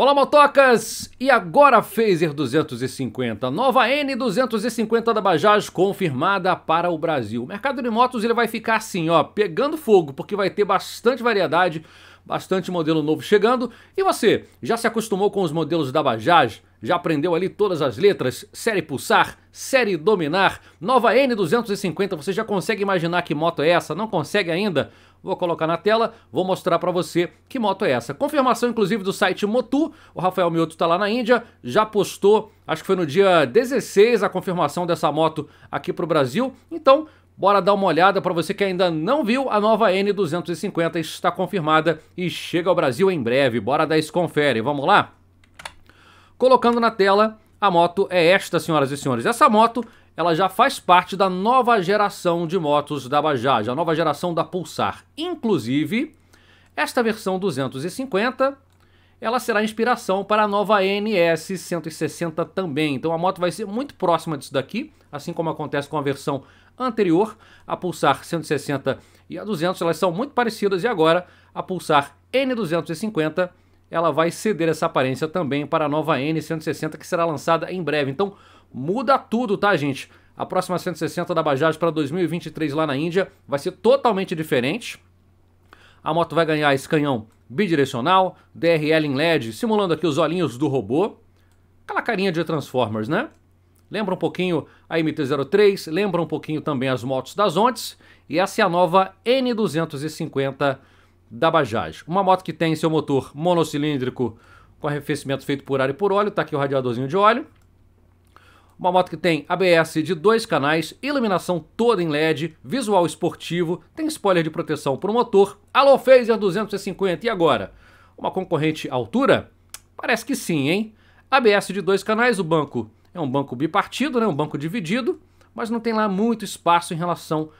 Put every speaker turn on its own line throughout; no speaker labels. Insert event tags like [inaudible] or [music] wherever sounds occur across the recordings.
Olá, motocas! E agora a Phaser 250, nova N250 da Bajaj confirmada para o Brasil. O mercado de motos ele vai ficar assim, ó, pegando fogo, porque vai ter bastante variedade, bastante modelo novo chegando. E você, já se acostumou com os modelos da Bajaj? Já aprendeu ali todas as letras? Série pulsar, série dominar, nova N250, você já consegue imaginar que moto é essa? Não consegue ainda? Vou colocar na tela, vou mostrar para você que moto é essa. Confirmação, inclusive, do site Motu. O Rafael Mioto está lá na Índia, já postou, acho que foi no dia 16, a confirmação dessa moto aqui para o Brasil. Então, Bora dar uma olhada para você que ainda não viu, a nova N250 está confirmada e chega ao Brasil em breve. Bora dar esse confere, vamos lá? Colocando na tela, a moto é esta, senhoras e senhores. Essa moto ela já faz parte da nova geração de motos da Bajaj, a nova geração da Pulsar. Inclusive, esta versão 250, ela será inspiração para a nova NS 160 também. Então a moto vai ser muito próxima disso daqui, assim como acontece com a versão anterior. A Pulsar 160 e a 200, elas são muito parecidas e agora a Pulsar N250 ela vai ceder essa aparência também para a nova N160 que será lançada em breve. Então, Muda tudo, tá, gente? A próxima 160 da Bajaj para 2023 lá na Índia vai ser totalmente diferente. A moto vai ganhar esse canhão bidirecional, DRL em LED, simulando aqui os olhinhos do robô. Aquela carinha de Transformers, né? Lembra um pouquinho a MT-03, lembra um pouquinho também as motos das Ontes. E essa é a nova N250 da Bajaj. Uma moto que tem seu motor monocilíndrico com arrefecimento feito por ar e por óleo. tá aqui o radiadorzinho de óleo. Uma moto que tem ABS de dois canais, iluminação toda em LED, visual esportivo, tem spoiler de proteção para o motor, Alô, Phaser 250 e agora? Uma concorrente altura? Parece que sim, hein? ABS de dois canais, o banco é um banco bipartido, né? um banco dividido, mas não tem lá muito espaço em relação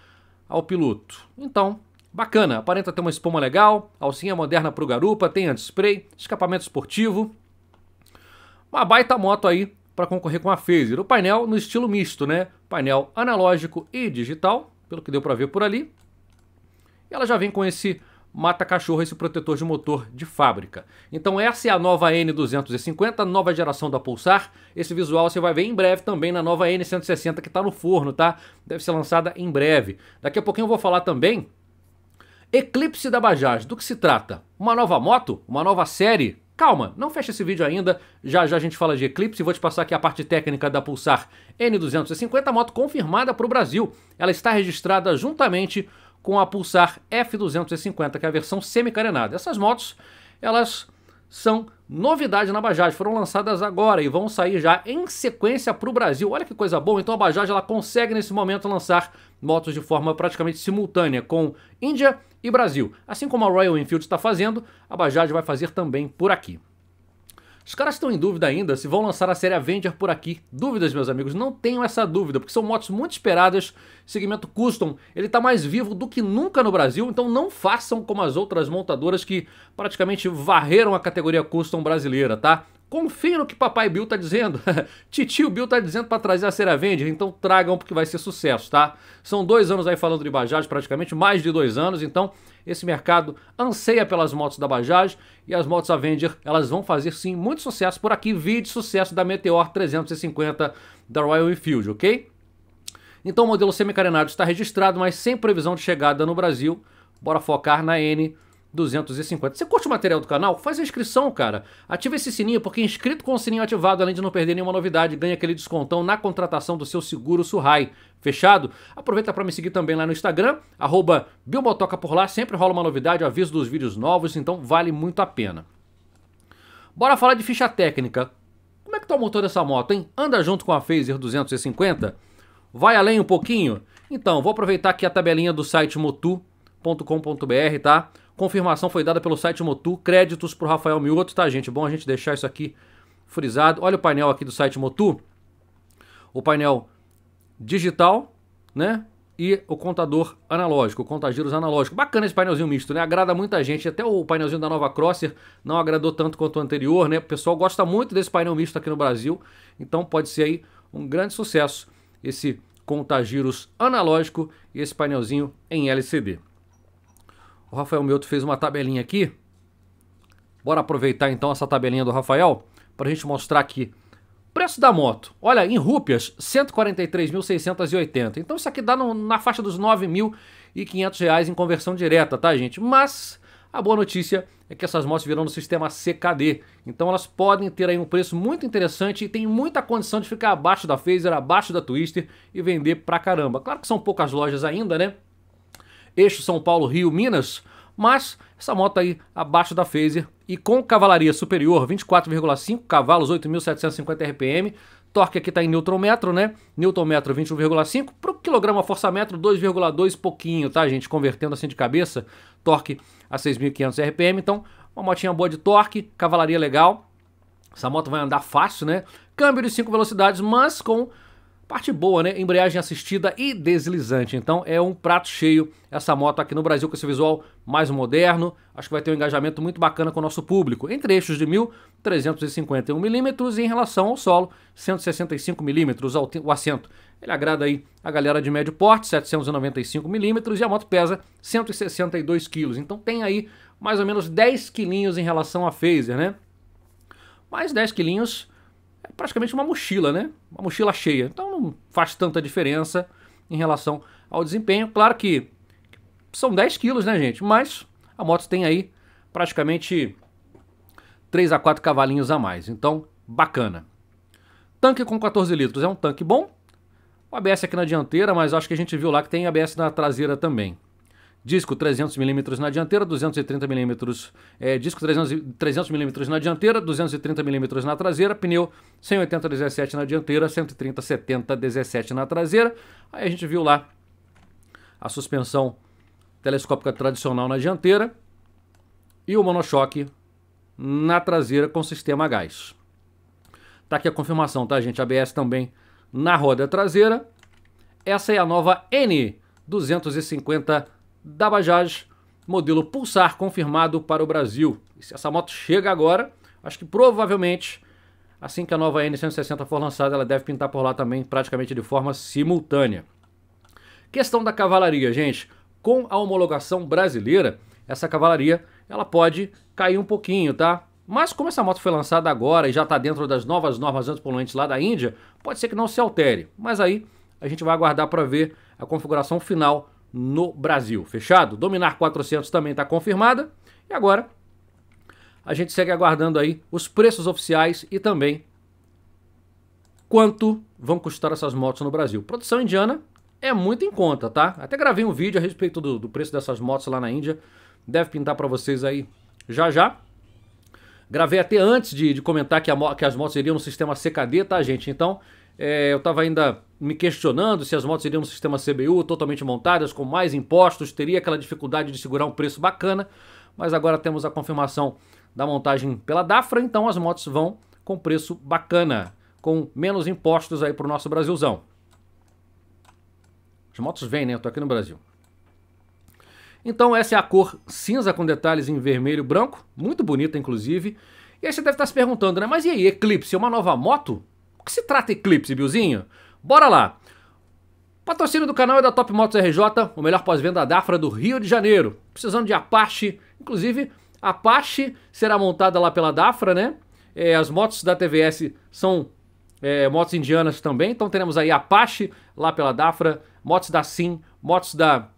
ao piloto. Então, bacana, aparenta ter uma espuma legal, alcinha moderna para o garupa, tem anti-spray, escapamento esportivo. Uma baita moto aí para concorrer com a Phaser. O painel no estilo misto, né? Painel analógico e digital, pelo que deu para ver por ali. E ela já vem com esse mata-cachorro, esse protetor de motor de fábrica. Então essa é a nova N250, nova geração da Pulsar. Esse visual você vai ver em breve também na nova N160 que está no forno, tá? Deve ser lançada em breve. Daqui a pouquinho eu vou falar também Eclipse da Bajaj, do que se trata? Uma nova moto? Uma nova série Calma, não fecha esse vídeo ainda, já já a gente fala de Eclipse e vou te passar aqui a parte técnica da Pulsar N250, moto confirmada para o Brasil. Ela está registrada juntamente com a Pulsar F250, que é a versão semicarenada. Essas motos, elas são Novidade na Bajaj, foram lançadas agora e vão sair já em sequência para o Brasil. Olha que coisa boa, então a Bajaj ela consegue nesse momento lançar motos de forma praticamente simultânea com Índia e Brasil. Assim como a Royal Enfield está fazendo, a Bajaj vai fazer também por aqui. Os caras estão em dúvida ainda se vão lançar a série Avenger por aqui. Dúvidas, meus amigos, não tenham essa dúvida, porque são motos muito esperadas. Segmento custom, ele está mais vivo do que nunca no Brasil, então não façam como as outras montadoras que praticamente varreram a categoria custom brasileira, tá? Confia no que papai Bill tá dizendo. [laughs] Titio Bill tá dizendo para trazer a Ceravende, então tragam porque vai ser sucesso, tá? São dois anos aí falando de Bajaj, praticamente mais de dois anos, então esse mercado anseia pelas motos da Bajaj e as motos Avenger, elas vão fazer sim muito sucesso por aqui, vídeo sucesso da Meteor 350 da Royal Enfield, ok? Então o modelo semi-carenado está registrado, mas sem previsão de chegada no Brasil. Bora focar na N 250. Você curte o material do canal? Faz a inscrição, cara. Ativa esse sininho, porque inscrito com o sininho ativado, além de não perder nenhuma novidade, ganha aquele descontão na contratação do seu seguro Surrai. Fechado? Aproveita para me seguir também lá no Instagram, arroba Bilbotoca por lá, sempre rola uma novidade, aviso dos vídeos novos, então vale muito a pena. Bora falar de ficha técnica. Como é que tá o motor dessa moto, hein? Anda junto com a Phaser 250? Vai além um pouquinho? Então, vou aproveitar aqui a tabelinha do site motu.com.br, tá? Confirmação foi dada pelo site Motu. Créditos para Rafael Mioto, tá, gente? Bom a gente deixar isso aqui frisado. Olha o painel aqui do site Motu. O painel digital, né? E o contador analógico, o contagiros analógico. Bacana esse painelzinho misto, né? Agrada muita gente. Até o painelzinho da nova Crosser não agradou tanto quanto o anterior, né? O pessoal gosta muito desse painel misto aqui no Brasil. Então pode ser aí um grande sucesso esse contagiros analógico e esse painelzinho em LCD. O Rafael Meuto fez uma tabelinha aqui. Bora aproveitar então essa tabelinha do Rafael para a gente mostrar aqui. Preço da moto, olha, em rúpias, 143.680. Então isso aqui dá no, na faixa dos 9.500 reais em conversão direta, tá gente? Mas a boa notícia é que essas motos virão no sistema CKD, então elas podem ter aí um preço muito interessante e tem muita condição de ficar abaixo da Phaser, abaixo da Twister e vender pra caramba. Claro que são poucas lojas ainda, né? eixo São Paulo-Rio-Minas, mas essa moto aí abaixo da Phaser e com cavalaria superior, 24,5 cavalos, 8.750 RPM, torque aqui está em newton metro, né? Newton metro 21,5 para o quilograma força metro 2,2 pouquinho, tá, gente? Convertendo assim de cabeça, torque a 6.500 RPM, então uma motinha boa de torque, cavalaria legal. Essa moto vai andar fácil, né? Câmbio de 5 velocidades, mas com Parte boa, né? Embreagem assistida e deslizante. Então é um prato cheio essa moto aqui no Brasil com esse visual mais moderno. Acho que vai ter um engajamento muito bacana com o nosso público. Em trechos de 1.351mm e em relação ao solo, 165mm o assento. Ele agrada aí a galera de médio porte, 795mm e a moto pesa 162kg. Então tem aí mais ou menos 10 quilinhos em relação a Phaser, né? Mais 10 quilinhos é praticamente uma mochila, né? Uma mochila cheia. Então não faz tanta diferença em relação ao desempenho. Claro que são 10 quilos, né, gente? Mas a moto tem aí praticamente 3 a 4 cavalinhos a mais. Então, bacana. Tanque com 14 litros é um tanque bom. O ABS aqui na dianteira, mas acho que a gente viu lá que tem ABS na traseira também disco 300mm na dianteira, 230mm, é, disco 300mm na dianteira, 230mm na traseira, pneu 180-17 na dianteira, 130-70-17 na traseira. Aí a gente viu lá a suspensão telescópica tradicional na dianteira e o monochoque na traseira com sistema a gás. Tá aqui a confirmação, tá gente? ABS também na roda traseira. Essa é a nova N250 da Bajaj, modelo Pulsar confirmado para o Brasil. E se essa moto chega agora, acho que provavelmente assim que a nova N160 for lançada, ela deve pintar por lá também praticamente de forma simultânea. Questão da cavalaria, gente. Com a homologação brasileira, essa cavalaria ela pode cair um pouquinho, tá? Mas como essa moto foi lançada agora e já está dentro das novas normas antipoluentes lá da Índia, pode ser que não se altere. Mas aí a gente vai aguardar para ver a configuração final no Brasil. Fechado? Dominar 400 também está confirmada. E agora a gente segue aguardando aí os preços oficiais e também quanto vão custar essas motos no Brasil. Produção indiana é muito em conta, tá? Até gravei um vídeo a respeito do, do preço dessas motos lá na Índia. Deve pintar para vocês aí já já. Gravei até antes de, de comentar que, a, que as motos iriam no sistema CKD, tá, gente? Então, é, eu estava ainda me questionando se as motos iriam no sistema CBU, totalmente montadas, com mais impostos, teria aquela dificuldade de segurar um preço bacana, mas agora temos a confirmação da montagem pela DAFRA, então as motos vão com preço bacana, com menos impostos aí para o nosso Brasilzão. As motos vêm, né? Eu tô aqui no Brasil. Então essa é a cor cinza com detalhes em vermelho e branco, muito bonita inclusive. E aí você deve estar se perguntando, né? Mas e aí, Eclipse é uma nova moto? O que se trata Eclipse, Biozinho? Bora lá! patrocínio do canal é da Top Motos RJ, o melhor pós-venda da Afra do Rio de Janeiro. Precisando de Apache, inclusive Apache será montada lá pela Dafra, né? É, as motos da TVS são é, motos indianas também, então teremos aí Apache lá pela Dafra, motos da Sim, motos da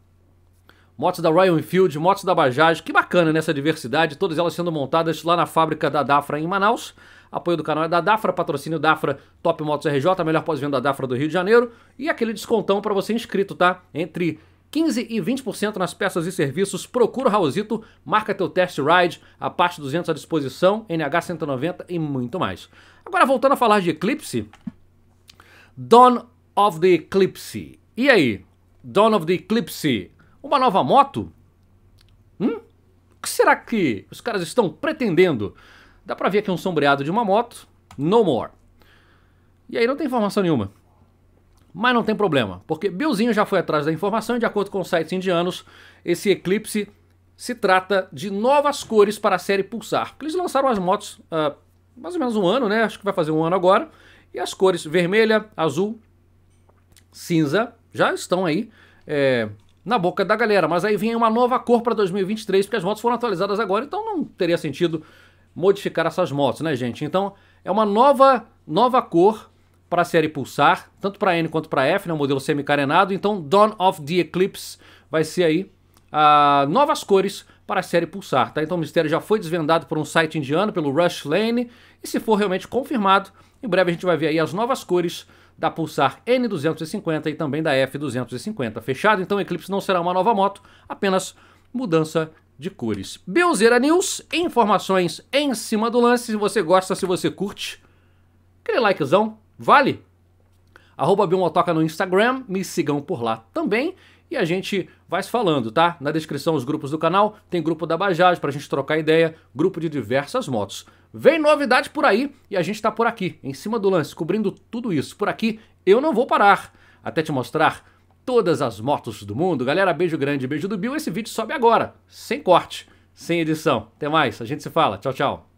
motos da Royal Enfield, motos da Bajaj. Que bacana nessa né, diversidade, todas elas sendo montadas lá na fábrica da Dafra em Manaus. Apoio do canal é da Dafra, patrocínio Dafra Top Motos RJ, a melhor pós-venda da Dafra do Rio de Janeiro. E aquele descontão para você inscrito, tá? Entre 15 e 20% nas peças e serviços. Procura o Raulzito, marca teu test ride, a parte 200 à disposição, NH190 e muito mais. Agora voltando a falar de Eclipse, Dawn of the Eclipse. E aí? Dawn of the Eclipse uma nova moto? Hum? O que será que os caras estão pretendendo? Dá pra ver aqui um sombreado de uma moto. No more. E aí não tem informação nenhuma. Mas não tem problema, porque Billzinho já foi atrás da informação e de acordo com sites indianos, esse eclipse se trata de novas cores para a série Pulsar. Eles lançaram as motos há uh, ah, mais ou menos um ano, né? Acho que vai fazer um ano agora. E as cores vermelha, azul, cinza já estão aí é, na boca da galera. Mas aí vem uma nova cor para 2023, porque as motos foram atualizadas agora, então não teria sentido modificar essas motos, né, gente? Então é uma nova, nova cor para a série Pulsar, tanto para N quanto para F, né, o modelo semi-carenado. Então Dawn of the Eclipse vai ser aí a, ah, novas cores para a série Pulsar, tá? Então o mistério já foi desvendado por um site indiano, pelo Rush Lane, e se for realmente confirmado, em breve a gente vai ver aí as novas cores da Pulsar N250 e também da F250. Fechado? Então Eclipse não será uma nova moto, apenas mudança de cores. Belzeira News, informações em cima do lance. Se você gosta, se você curte, aquele likezão, vale? Arroba no Instagram, me sigam por lá também e a gente vai se falando, tá? Na descrição os grupos do canal, tem grupo da Bajaj pra gente trocar ideia, grupo de diversas motos. Vem novidade por aí e a gente tá por aqui, em cima do lance, cobrindo tudo isso. Por aqui eu não vou parar até te mostrar todas as motos do mundo. Galera, beijo grande, beijo do Bill. Esse vídeo sobe agora, sem corte, sem edição. Até mais, a gente se fala. Tchau, tchau.